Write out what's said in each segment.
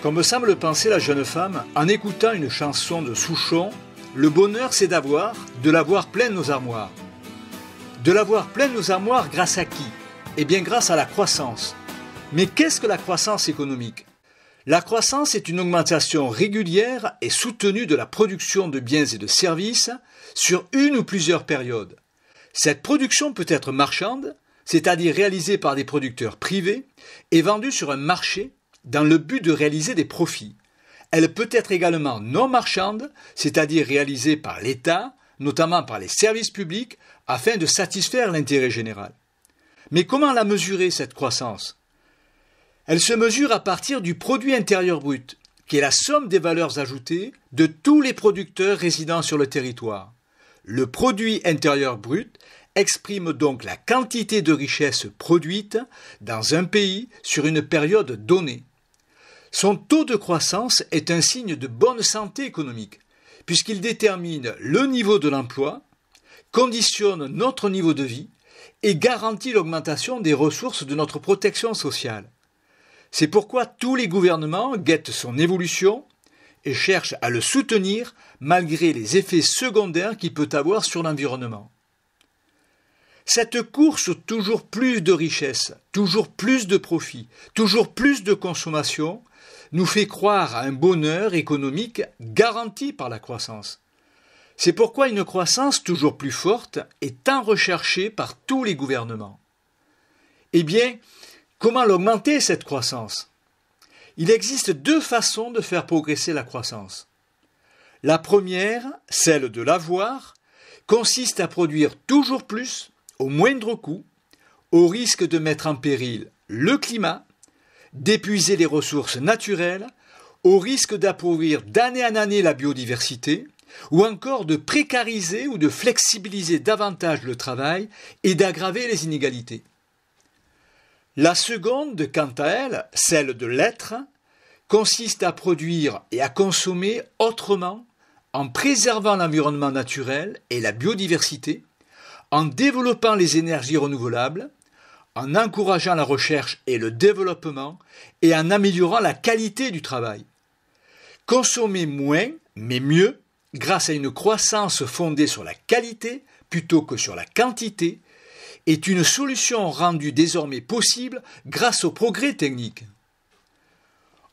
Comme me semble penser la jeune femme, en écoutant une chanson de Souchon, le bonheur c'est d'avoir, de l'avoir pleine nos armoires. De l'avoir pleine nos armoires grâce à qui Eh bien grâce à la croissance. Mais qu'est-ce que la croissance économique La croissance est une augmentation régulière et soutenue de la production de biens et de services sur une ou plusieurs périodes. Cette production peut être marchande, c'est-à-dire réalisée par des producteurs privés et vendue sur un marché dans le but de réaliser des profits. Elle peut être également non marchande, c'est-à-dire réalisée par l'État, notamment par les services publics, afin de satisfaire l'intérêt général. Mais comment la mesurer, cette croissance Elle se mesure à partir du produit intérieur brut, qui est la somme des valeurs ajoutées de tous les producteurs résidant sur le territoire. Le produit intérieur brut exprime donc la quantité de richesse produite dans un pays sur une période donnée. Son taux de croissance est un signe de bonne santé économique, puisqu'il détermine le niveau de l'emploi, conditionne notre niveau de vie et garantit l'augmentation des ressources de notre protection sociale. C'est pourquoi tous les gouvernements guettent son évolution et cherchent à le soutenir malgré les effets secondaires qu'il peut avoir sur l'environnement. Cette course toujours plus de richesses, toujours plus de profits, toujours plus de consommation nous fait croire à un bonheur économique garanti par la croissance. C'est pourquoi une croissance toujours plus forte est tant recherchée par tous les gouvernements. Eh bien, comment l'augmenter cette croissance Il existe deux façons de faire progresser la croissance. La première, celle de l'avoir, consiste à produire toujours plus, au moindre coût, au risque de mettre en péril le climat, d'épuiser les ressources naturelles, au risque d'appauvrir d'année en année la biodiversité, ou encore de précariser ou de flexibiliser davantage le travail et d'aggraver les inégalités. La seconde, quant à elle, celle de l'être, consiste à produire et à consommer autrement, en préservant l'environnement naturel et la biodiversité, en développant les énergies renouvelables, en encourageant la recherche et le développement et en améliorant la qualité du travail. Consommer moins, mais mieux, grâce à une croissance fondée sur la qualité plutôt que sur la quantité, est une solution rendue désormais possible grâce au progrès technique.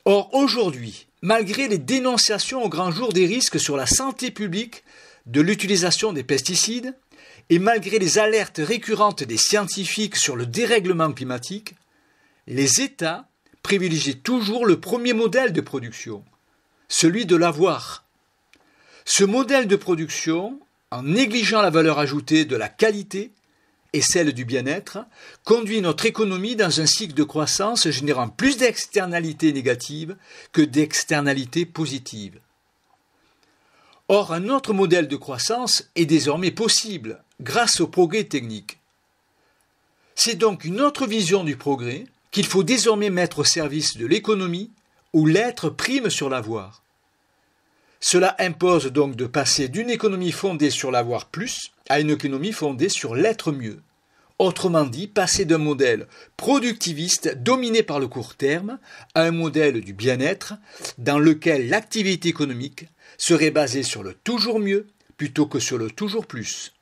Or, aujourd'hui, malgré les dénonciations au grand jour des risques sur la santé publique de l'utilisation des pesticides, et malgré les alertes récurrentes des scientifiques sur le dérèglement climatique, les États privilégient toujours le premier modèle de production, celui de l'avoir. Ce modèle de production, en négligeant la valeur ajoutée de la qualité et celle du bien-être, conduit notre économie dans un cycle de croissance générant plus d'externalités négatives que d'externalités positives. Or, un autre modèle de croissance est désormais possible grâce au progrès technique. C'est donc une autre vision du progrès qu'il faut désormais mettre au service de l'économie où l'être prime sur l'avoir. Cela impose donc de passer d'une économie fondée sur l'avoir plus à une économie fondée sur l'être mieux. Autrement dit, passer d'un modèle productiviste dominé par le court terme à un modèle du bien-être dans lequel l'activité économique serait basée sur le toujours mieux plutôt que sur le toujours plus.